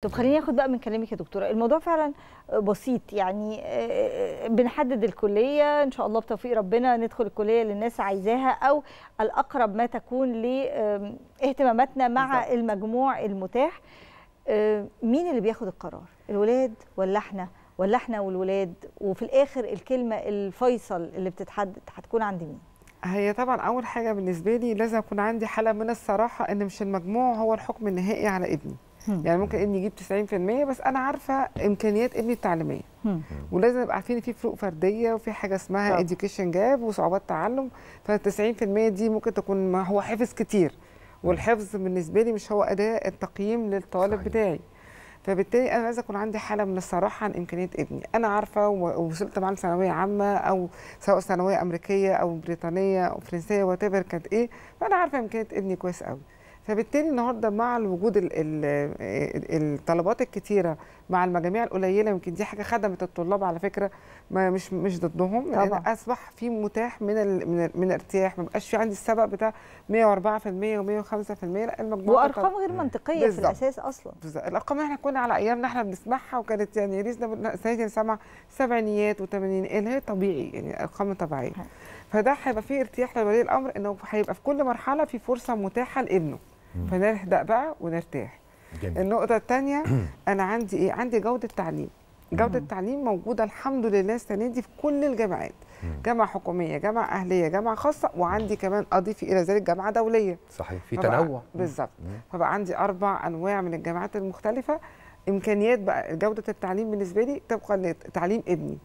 طب خليني اخد بقى من كلامك يا دكتوره الموضوع فعلا بسيط يعني آه، آه، آه، بنحدد الكليه ان شاء الله بتوفيق ربنا ندخل الكليه اللي الناس عايزاها او الاقرب ما تكون لاهتماماتنا مع بالضبط. المجموع المتاح مين اللي بياخد القرار الولاد ولا احنا ولا احنا والولاد وفي الاخر الكلمه الفيصل اللي بتتحدد هتكون عند مين هي طبعا اول حاجه بالنسبه لي لازم اكون عندي حاله من الصراحه ان مش المجموع هو الحكم النهائي على ابني يعني ممكن ابني يجيب 90% بس انا عارفه امكانيات ابني التعليميه ولازم ابقى عارفين ان في فروق فرديه وفي حاجه اسمها اديوكيشن جاب وصعوبات تعلم فال 90% دي ممكن تكون ما هو حفظ كتير والحفظ بالنسبه لي مش هو اداه التقييم للطالب صحيح. بتاعي فبالتالي انا عايزه اكون عندي حاله من الصراحه عن امكانيه ابني انا عارفه ووصلت معاه لثانويه عامه او سواء ثانويه امريكيه او بريطانيه او فرنسيه وات كانت ايه فانا عارفه امكانيه ابني كويس قوي فبالتالي النهارده مع الوجود الطلبات الكتيره مع المجاميع القليله يمكن دي حاجه خدمت الطلاب على فكره ما مش مش ضدهم طبعا اصبح في متاح من من, من الارتياح ما بقاش في عندي السبق بتاع 104% و105% لا المجموع وارقام غير منطقيه بالزبط. في الاساس اصلا بالظبط الارقام احنا كنا على ايامنا احنا بنسمعها وكانت يعني ريزنا سيدي سمع سبعينيات وثمانينيات اللي هي طبيعي يعني ارقام طبيعيه فده هيبقى فيه ارتياح لولي الامر انه هيبقى في كل مرحله في فرصه متاحه لابنه فنهدأ بقى ونرتاح جميل. النقطه الثانيه انا عندي ايه عندي جوده تعليم جوده التعليم موجوده الحمد لله السنه دي في كل الجامعات جامعه حكوميه جامعه اهليه جامعه خاصه وعندي كمان اضيف الى ذلك جامعه دوليه صحيح في تنوع بالظبط فبقى عندي اربع انواع من الجامعات المختلفه امكانيات بقى جوده التعليم بالنسبه لي طبقا لتعليم ابني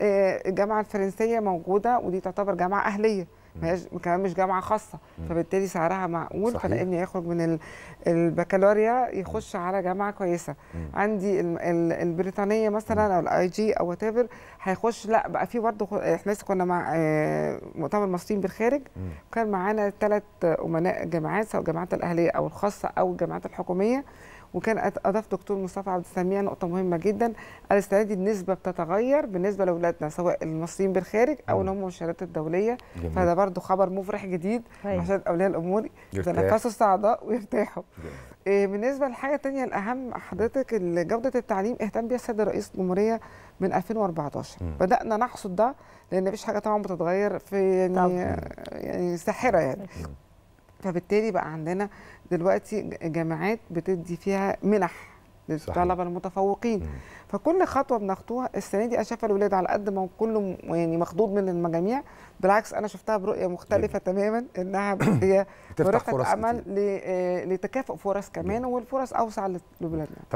آه، الجامعه الفرنسيه موجوده ودي تعتبر جامعه اهليه ما كمان مش جامعه خاصه فبالتالي سعرها معقول صحيح. فانا ابني يخرج من البكالوريا يخش على جامعه كويسه مم. عندي البريطانيه مثلا او الاي جي او وات هيخش لا بقى في برضه احنا لسه كنا مع آه، مؤتمر مصريين بالخارج وكان معانا ثلاث امناء جامعات سواء الجامعات الاهليه او الخاصه او الجامعات الحكوميه وكان اضاف دكتور مصطفى عبد السميع نقطه مهمه جدا قال دي النسبه بتتغير بالنسبه لاولادنا سواء المصريين بالخارج او اللي هم المشاريات الدوليه جميل. فده برضو خبر مفرح جديد هاي. طيب. عشان اولياء الامور يتنفسوا الصعداء ويرتاحوا إيه بالنسبه لحاجه الثانيه الاهم حضرتك جوده التعليم اهتم بيها السيد رئيس الجمهوريه من 2014 م. بدانا نحصد ده لان مفيش حاجه طبعا بتتغير في يعني طبعا. يعني ساحره يعني م. فبالتالي بقى عندنا دلوقتي جامعات بتدي فيها منح للطلبه المتفوقين مم. فكل خطوه بناخدوها السنه دي انا شايفه الولاد على قد ما كله يعني مخضوض من المجاميع بالعكس انا شفتها برؤيه مختلفه جميل. تماما انها هي فرص عمل آه، لتكافؤ فرص كمان جميل. والفرص اوسع لولادنا